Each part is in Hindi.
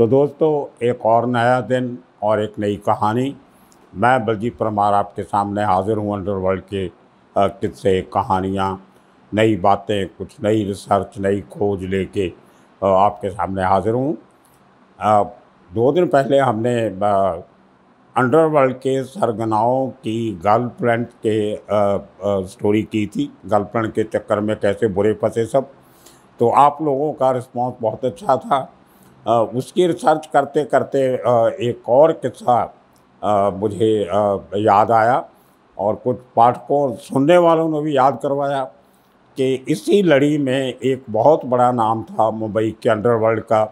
तो दोस्तों एक और नया दिन और एक नई कहानी मैं बलजीत परमार आपके सामने हाजिर हूँ अंडरवर्ल्ड के किस्से कहानियाँ नई बातें कुछ नई रिसर्च नई खोज लेके आपके सामने हाजिर हूँ दो दिन पहले हमने अंडरवर्ल्ड के सरगनाओं की गर्लफ्रेंड के आ, आ, स्टोरी की थी गर्लफ्रेंड के चक्कर में कैसे बुरे फंसे सब तो आप लोगों का रिस्पांस बहुत अच्छा था उसकी रिसर्च करते करते एक और किस्सा मुझे याद आया और कुछ पाठकों सुनने वालों ने भी याद करवाया कि इसी लड़ी में एक बहुत बड़ा नाम था मुंबई के अंडरवर्ल्ड का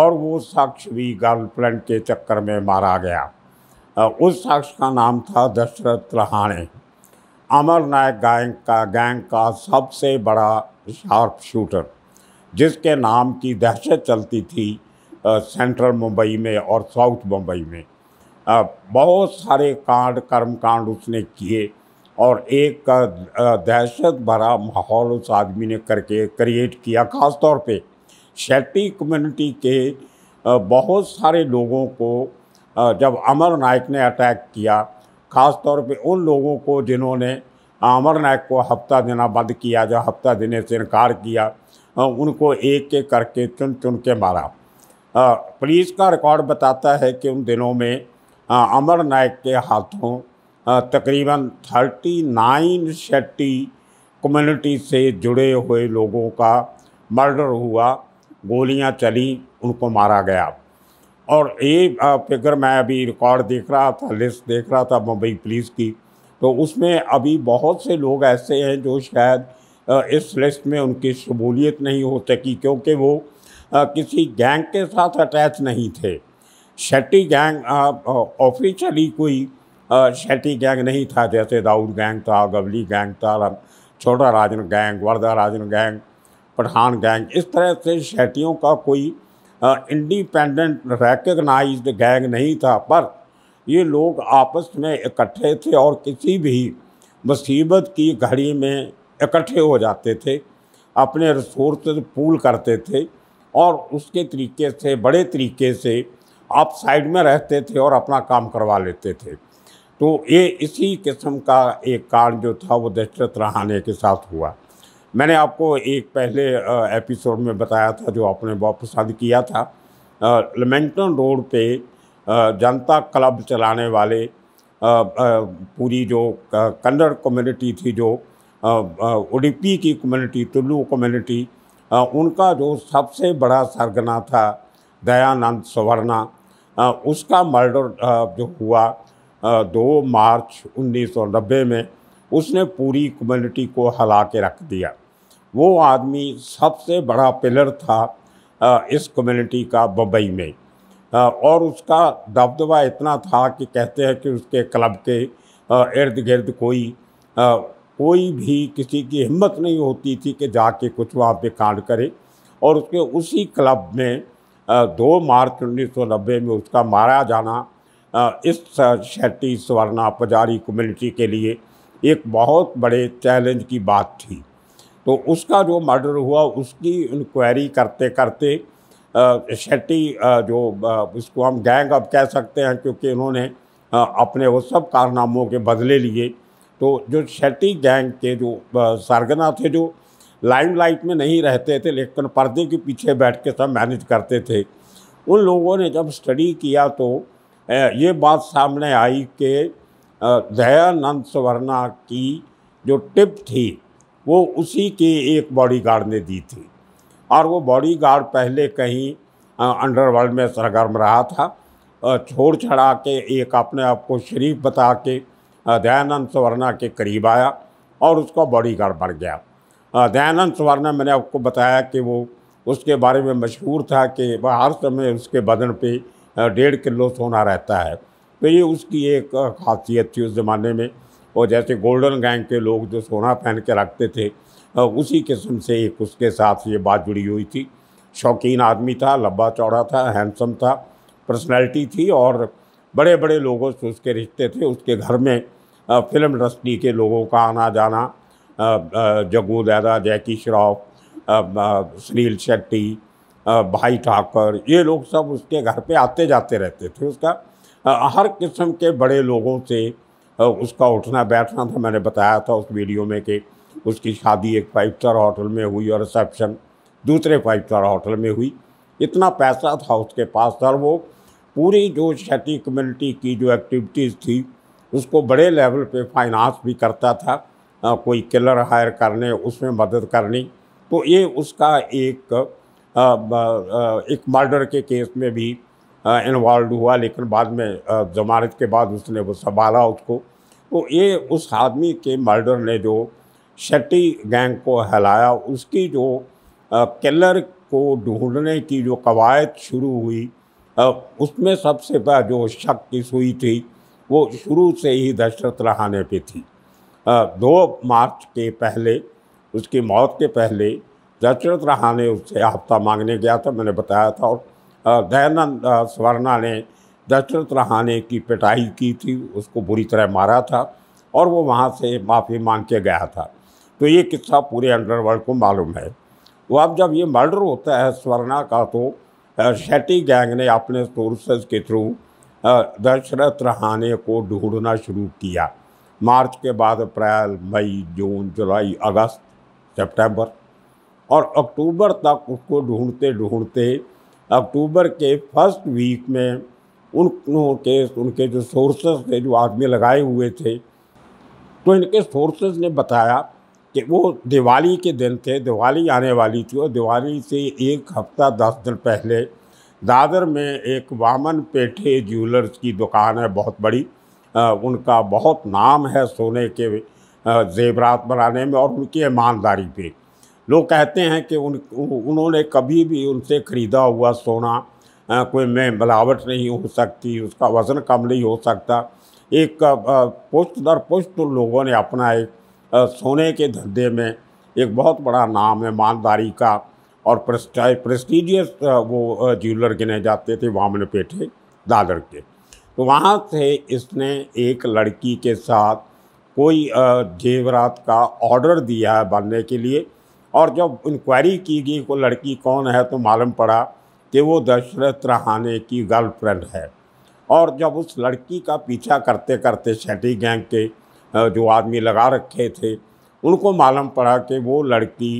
और वो शख्स भी गर्लफ्रेंड के चक्कर में मारा गया उस शख्स का नाम था दशरथ रहाणे अमर नायक गैंग का गैंग का सबसे बड़ा शार्प शूटर जिसके नाम की दहशत चलती थी सेंट्रल मुंबई में और साउथ मुंबई में बहुत सारे कांड कर्म कांड उसने किए और एक दहशत भरा माहौल उस आदमी ने करके क्रिएट किया ख़ास तौर पे शेट्टी कम्युनिटी के बहुत सारे लोगों को जब अमर नायक ने अटैक किया ख़ास तौर पे उन लोगों को जिन्होंने अमर नायक को हफ्ता देना बंद किया जो हफ्ता देने से इनकार किया हाँ, उनको एक एक करके चुन चुन के मारा हाँ, पुलिस का रिकॉर्ड बताता है कि उन दिनों में हाँ, अमर नायक के हाथों तकरीबन थर्टी नाइन शेट्टी कम्युनिटी से जुड़े हुए लोगों का मर्डर हुआ गोलियां चली उनको मारा गया और ये फिगर मैं अभी रिकॉर्ड देख रहा था लिस्ट देख रहा था मुंबई पुलिस की तो उसमें अभी बहुत से लोग ऐसे हैं जो शायद इस लिस्ट में उनकी शमूलियत नहीं हो सकी क्योंकि वो किसी गैंग के साथ अटैच नहीं थे शेट्टी गैंग ऑफिशियली कोई शेट्टी गैंग नहीं था जैसे दाऊद गैंग था गवली गैंग था Chhota Rajan gang Vardha Rajan gang Pathan gang इस तरह से शेट्टियों का कोई इंडिपेंडेंट रेकग्नाइज गैंग नहीं था पर ये लोग आपस में इकट्ठे थे और किसी भी मुसीबत की घड़ी में इकट्ठे हो जाते थे अपने रिसोर्स पूल करते थे और उसके तरीके से बड़े तरीके से आप साइड में रहते थे और अपना काम करवा लेते थे तो ये इसी किस्म का एक कारण जो था वो दहशत रहाने के साथ हुआ मैंने आपको एक पहले एपिसोड में बताया था जो आपने बहुत पसंद किया था लमेंटन रोड पे जनता क्लब चलाने वाले पूरी जो कन्नड़ कम्युनिटी थी जो उडीपी की कम्युनिटी तुल्लू कम्युनिटी उनका जो सबसे बड़ा सरगना था दयानंद सवर्णा उसका मर्डर जो हुआ दो मार्च उन्नीस में उसने पूरी कम्युनिटी को हला के रख दिया वो आदमी सबसे बड़ा पिलर था इस कम्युनिटी का बम्बई में और उसका दबदबा इतना था कि कहते हैं कि उसके क्लब के इर्द गिर्द कोई कोई भी किसी की हिम्मत नहीं होती थी कि जाके कुछ वहाँ पे कांड करे और उसके उसी क्लब में दो मार्च उन्नीस सौ नब्बे में उसका मारा जाना इस शेट्टी स्वर्णा पुजारी कम्युनिटी के लिए एक बहुत बड़े चैलेंज की बात थी तो उसका जो मर्डर हुआ उसकी इंक्वायरी करते करते शेट्टी जो उसको हम गैंग अब कह सकते हैं क्योंकि इन्होंने अपने वो सब कारनामों के बदले लिए तो जो शेट्टी गैंग के जो सरगना थे जो लाइमलाइट में नहीं रहते थे लेकिन पर्दे के पीछे बैठ के सब मैनेज करते थे उन लोगों ने जब स्टडी किया तो ये बात सामने आई कि दयानंद सवर्णा की जो टिप थी वो उसी के एक बॉडीगार्ड ने दी थी और वो बॉडीगार्ड पहले कहीं अंडरवर्ल्ड में सरगर्म रहा था छोड़ छड़ा के एक अपने आप को शरीफ बता के दयानंद सुवर्णा के करीब आया और उसका बॉडीगार्ड बन गया दयानंद सुवर्णा मैंने आपको बताया कि वो उसके बारे में मशहूर था कि वह हर समय उसके बदन पे डेढ़ किलो सोना रहता है तो ये उसकी एक खासियत थी उस ज़माने में और जैसे गोल्डन गैंग के लोग जो सोना पहन के रखते थे उसी किस्म से एक उसके साथ ये बात जुड़ी हुई थी शौकीन आदमी था लंबा चौड़ा था हैंडसम था पर्सनैलिटी थी और बड़े बड़े लोगों से उसके रिश्ते थे उसके घर में फिल्म इंडस्ट्री के लोगों का आना जाना जग्गू दादा जैकी श्रॉफ सुनील शेट्टी भाई ठाकर ये लोग सब उसके घर पे आते जाते रहते थे उसका हर किस्म के बड़े लोगों से उसका उठना बैठना था मैंने बताया था उस वीडियो में कि उसकी शादी एक फाइव स्टार होटल में हुई और रिसेप्शन दूसरे फाइव स्टार होटल में हुई इतना पैसा था उसके पास सर वो पूरी जो क्षति कम्युनिटी की जो एक्टिविटीज़ थी उसको बड़े लेवल पे फाइनेंस भी करता था आ, कोई किलर हायर करने उसमें मदद करनी तो ये उसका एक आ, आ, एक मर्डर के केस में भी इन्वॉल्व हुआ लेकिन बाद में जमानत के बाद उसने वो संभाला उसको तो ये उस आदमी के मर्डर ने जो शेट्टी गैंग को हलाया उसकी जो किलर को ढूंढने की जो कवायद शुरू हुई उसमें सबसे बड़ा जो शक की सुई थी वो शुरू से ही दशरथ रहाने पे थी दो मार्च के पहले उसकी मौत के पहले दशरथ रहाने उससे हफ्ता मांगने गया था मैंने बताया था और दयानंद स्वर्णा ने दशरथ रहाने की पिटाई की थी उसको बुरी तरह मारा था और वो वहाँ से माफ़ी मांग के गया था तो ये किस्सा पूरे अंडरवर्ल्ड को मालूम है वो अब जब ये मर्डर होता है स्वर्णा का तो शैटी गैंग ने अपने सोर्सेज के थ्रू दशरथ रहाने को ढूंढना शुरू किया मार्च के बाद अप्रैल मई जून जुलाई अगस्त सितंबर और अक्टूबर तक उसको ढूंढते ढूंढते अक्टूबर के फर्स्ट वीक में उन उनके जो सोर्सेज थे जो आदमी लगाए हुए थे तो इनके सोर्सेज ने बताया कि वो दिवाली के दिन थे दिवाली आने वाली थी और दिवाली से एक हफ्ता दस दिन पहले दादर में एक वामन पेठे ज्वेलर्स की दुकान है बहुत बड़ी आ, उनका बहुत नाम है सोने के जेवरात बनाने में और उनकी ईमानदारी पे लोग कहते हैं कि उन उन्होंने कभी भी उनसे ख़रीदा हुआ सोना आ, कोई में मिलावट नहीं हो सकती उसका वज़न कम नहीं हो सकता एक पुष्ट दर पुष्ट उन लोगों ने अपना एक सोने के धंधे में एक बहुत बड़ा नाम है ईमानदारी का और प्रेस्टिजियस वो ज्वेलर गिने जाते थे वामन पेठे दादर के तो वहाँ से इसने एक लड़की के साथ कोई जेवरात का ऑर्डर दिया है बनने के लिए और जब इंक्वायरी की गई वो लड़की कौन है तो मालूम पड़ा कि वो दशरथ रहाने की गर्लफ्रेंड है और जब उस लड़की का पीछा करते करते शेट्टी गैंग के जो आदमी लगा रखे थे उनको मालूम पड़ा कि वो लड़की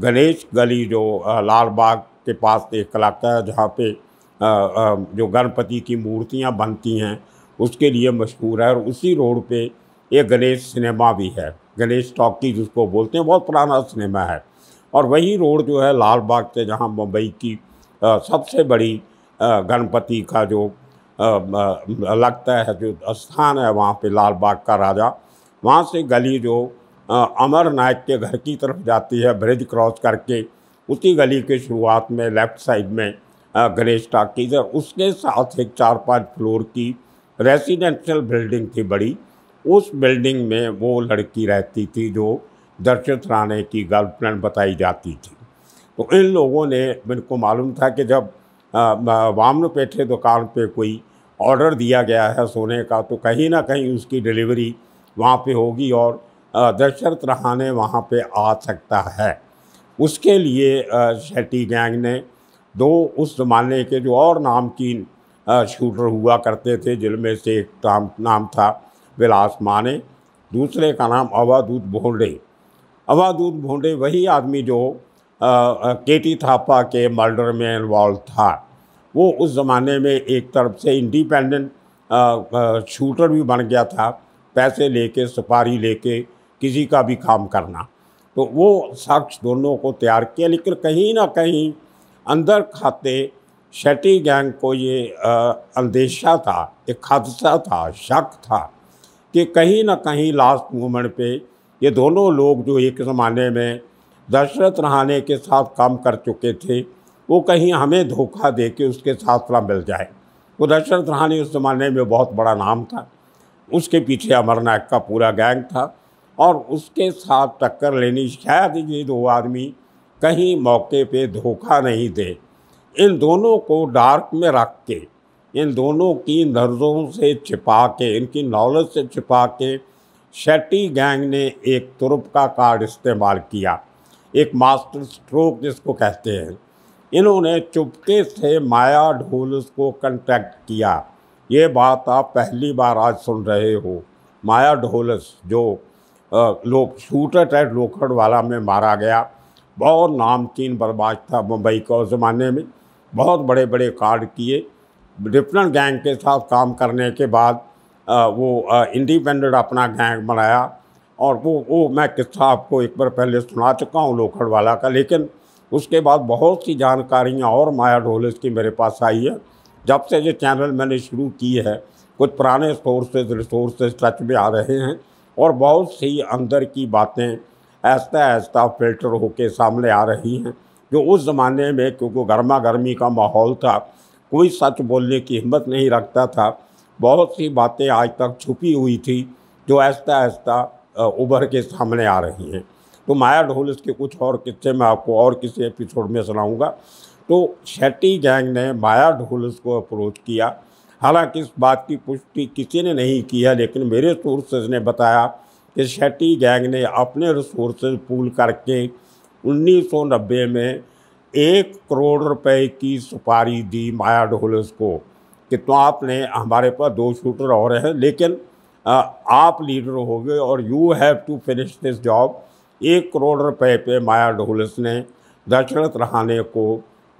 गणेश गली जो लाल बाग के पास एक इलाका है जहाँ पे जो गणपति की मूर्तियाँ बनती हैं उसके लिए मशहूर है और उसी रोड पे एक गणेश सिनेमा भी है गणेश टॉकी जिसको बोलते हैं बहुत पुराना सिनेमा है और वही रोड जो है लाल बाग से जहाँ मुंबई की सबसे बड़ी गणपति का जो लगता है जो स्थान है वहाँ पे लाल बाग का राजा वहाँ से गली जो अमरनाथ के घर की तरफ जाती है ब्रिज क्रॉस करके उसी गली के शुरुआत में लेफ्ट साइड में गणेश टाकीज है उसके साथ एक चार पाँच फ्लोर की रेसिडेंशियल बिल्डिंग थी बड़ी उस बिल्डिंग में वो लड़की रहती थी जो दर्शित राणे की गर्लफ्रेंड बताई जाती थी तो इन लोगों ने इनको मालूम था कि जब वामन पेठे दुकान पे कोई ऑर्डर दिया गया है सोने का तो कहीं ना कहीं उसकी डिलीवरी वहाँ पे होगी और दशरथ रहाने वहाँ पे आ सकता है उसके लिए शेट्टी गैंग ने दो उस ज़माने के जो और नामचीन शूटर हुआ करते थे जिनमें से एक नाम नाम था विलास माने दूसरे का नाम अवादूत भोंडे अवादूत भोंडे वही आदमी जो के टी थापा के मर्डर में इन्वॉल्व था वो उस ज़माने में एक तरफ से इंडिपेंडेंट शूटर भी बन गया था पैसे लेके सुपारी लेके किसी का भी काम करना तो वो शख्स दोनों को तैयार किया लेकिन कहीं ना कहीं अंदर खाते शटी गैंग को ये अंदेशा था एक हादसा था शक था कि कहीं ना कहीं लास्ट मोमेंट पे ये दोनों लोग जो एक ज़माने में दशरथ रहाने के साथ काम कर चुके थे वो कहीं हमें धोखा दे के उसके साथ ना मिल जाए वो तो दशरथ रहाने उस ज़माने में बहुत बड़ा नाम था उसके पीछे अमरनाथ का पूरा गैंग था और उसके साथ टक्कर लेनी शायद ये दो आदमी कहीं मौके पे धोखा नहीं दे इन दोनों को डार्क में रख के इन दोनों की नर्जों से छिपा के इनकी नॉलेज से छिपा के शेट्टी गैंग ने एक तुरप का कार्ड इस्तेमाल किया एक मास्टर स्ट्रोक जिसको कहते हैं इन्होंने चुपके से माया ढोलस को कंटेक्ट किया ये बात आप पहली बार आज सुन रहे हो माया ढोलस जो लोग शूटर एट वाला में मारा गया बहुत नामचीन बर्बाद था मुंबई का उस ज़माने में बहुत बड़े बड़े कार्ड किए डिफरेंट गैंग के साथ काम करने के बाद आ, वो इंडिपेंडेंट अपना गैंग बनाया और वो वो मैं किस्सा आपको एक बार पहले सुना चुका हूँ वाला का लेकिन उसके बाद बहुत सी जानकारियाँ और माया ढोलस की मेरे पास आई है जब से ये चैनल मैंने शुरू की है कुछ पुराने सोर्सेज रिसोर्सेज टच में आ रहे हैं और बहुत सी अंदर की बातें ऐसा ऐसा फिल्टर होके सामने आ रही हैं जो उस ज़माने में क्योंकि गर्मा गर्मी का माहौल था कोई सच बोलने की हिम्मत नहीं रखता था बहुत सी बातें आज तक छुपी हुई थी जो आहिस्ता ऐसा उभर के सामने आ रही हैं तो माया ढोल इसके कुछ और किस्से मैं आपको और किसी एपिसोड में सुनाऊँगा तो शेट्टी गैंग ने माया ढोलस को अप्रोच किया हालांकि इस बात की पुष्टि किसी ने नहीं की है लेकिन मेरे सोर्सेज ने बताया कि शेट्टी गैंग ने अपने रिसोर्सेज पूल करके 1990 में एक करोड़ रुपए की सुपारी दी माया ढोलस को कि तो आपने हमारे पास दो शूटर और हैं लेकिन आप लीडर हो गए और you have to finish this job एक करोड़ रुपए पे माया ढोलस ने दशरथ रहाने को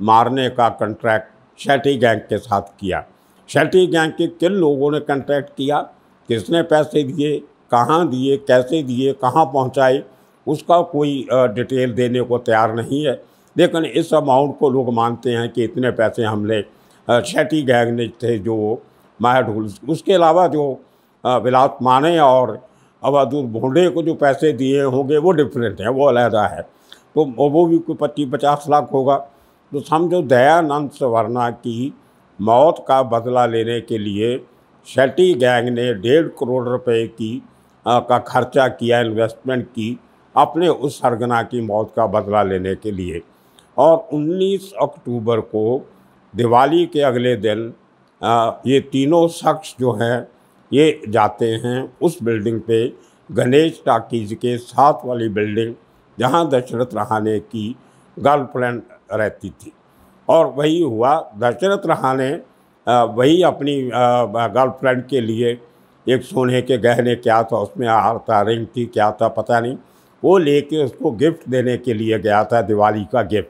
मारने का कंट्रैक्ट शैटी गैंग के साथ किया शैटी गैंग के किन लोगों ने कंट्रैक्ट किया किसने पैसे दिए कहाँ दिए कैसे दिए कहाँ पहुँचाए उसका कोई डिटेल देने को तैयार नहीं है लेकिन इस अमाउंट को लोग मानते हैं कि इतने पैसे हमने शैटी गैंग ने थे जो ढूल उसके अलावा जो विलास माने और अबादुल भोंडे को जो पैसे दिए होंगे वो डिफरेंट हैं वो अलहदा है तो वो भी कोई पच्चीस पचास लाख होगा तो समझो दयानंद सवर्णा की मौत का बदला लेने के लिए शेट्टी गैंग ने डेढ़ करोड़ रुपए की आ, का खर्चा किया इन्वेस्टमेंट की अपने उस सरगना की मौत का बदला लेने के लिए और 19 अक्टूबर को दिवाली के अगले दिन आ, ये तीनों शख्स जो हैं ये जाते हैं उस बिल्डिंग पे गणेश टाकीज के साथ वाली बिल्डिंग जहाँ दशरथ रहाने की गर्लफ्रेंड रहती थी और वही हुआ दशरथ रहा ने वही अपनी गर्लफ्रेंड के लिए एक सोने के गहने क्या था उसमें हार था रिंग थी क्या था पता नहीं वो लेके उसको गिफ्ट देने के लिए गया था दिवाली का गिफ्ट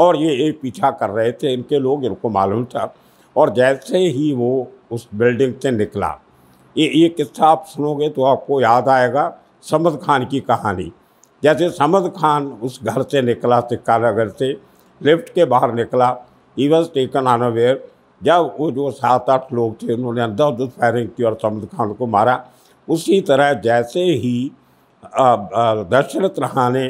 और ये एक पीछा कर रहे थे इनके लोग इनको मालूम था और जैसे ही वो उस बिल्डिंग से निकला ये ये किस्सा आप सुनोगे तो आपको याद आएगा समद खान की कहानी जैसे समद खान उस घर से निकला सिक्का नगर से लिफ्ट के बाहर निकला ही वॉज टेकन ऑन अवेयर जब वो जो सात आठ लोग थे उन्होंने अंदर उधर फायरिंग की और समद खान को मारा उसी तरह जैसे ही दशरथ रहा ने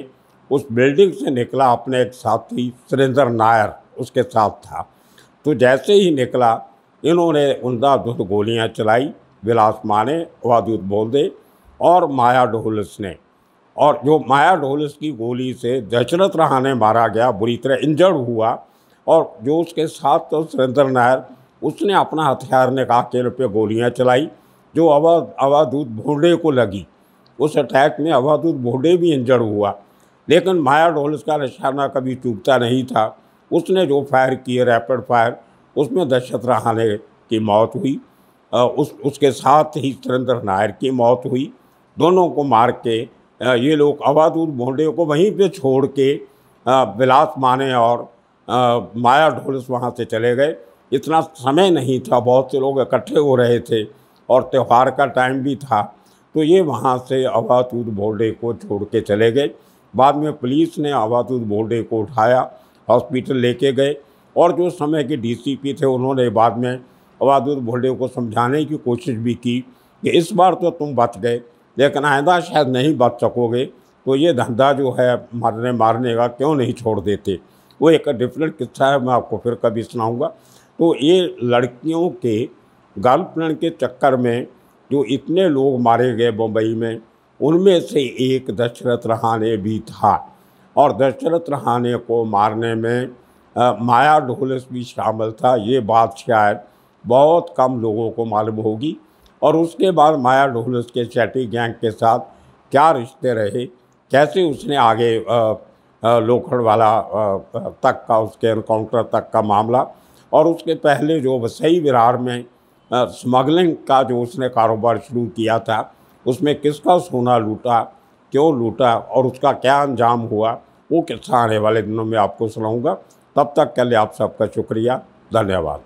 उस बिल्डिंग से निकला अपने एक साथी सुरेंद्र नायर उसके साथ था तो जैसे ही निकला इन्होंने उमदा दुध गोलियाँ चलाई विलास माने वादूत बोल दे और माया डोहलस ने और जो माया डोलिस की गोली से दशरथ रहाने मारा गया बुरी तरह इंजर्ड हुआ और जो उसके साथ था तो सुरेंद्र नायर उसने अपना हथियार निकाह के रुपये गोलियाँ चलाई जो अवा अवाधूत भोंडे को लगी उस अटैक में अवाधूत भोंडे भी इंजर्ड हुआ लेकिन माया डोलिस का निशाना कभी चूकता नहीं था उसने जो फायर किए रैपिड फायर उसमें दशरथ रहाने की मौत हुई उस उसके साथ ही सुरेंद्र नायर की मौत हुई दोनों को मार के हाँ, ये लोग अवादूर भोंडे को वहीं पे छोड़ के बिलास हाँ, माने और हाँ, माया ढोलस वहाँ से चले गए इतना समय नहीं था बहुत से लोग इकट्ठे हो रहे थे और त्यौहार का टाइम भी था तो ये वहाँ से अवातूर भोंडे को छोड़ के चले गए बाद में पुलिस ने अवातूर भोंडे को उठाया हॉस्पिटल लेके गए और जो समय के डीसीपी थे उन्होंने बाद में अवादुर भोंडे को समझाने की कोशिश भी की कि इस बार तो तुम बच गए लेकिन आइंदा शायद नहीं बच सकोगे तो ये धंधा जो है मरने मारने का क्यों नहीं छोड़ देते वो एक डिफरेंट किस्सा है मैं आपको फिर कभी सुनाऊँगा तो ये लड़कियों के गर्लफ्रेंड के चक्कर में जो इतने लोग मारे गए बम्बई में उनमें से एक दशरथ रहाने भी था और दशरथ रहाने को मारने में आ, माया ढोलस भी शामिल था ये बात शायद बहुत कम लोगों को मालूम होगी और उसके बाद माया डोलस के चैटी गैंग के साथ क्या रिश्ते रहे कैसे उसने आगे लोखड़वाला तक का उसके इनकाउंटर तक का मामला और उसके पहले जो वसई विरार में स्मगलिंग का जो उसने कारोबार शुरू किया था उसमें किसका सोना लूटा क्यों लूटा और उसका क्या अंजाम हुआ वो किस्सा आने वाले दिनों में आपको सुनाऊंगा तब तक के लिए आप सबका शुक्रिया धन्यवाद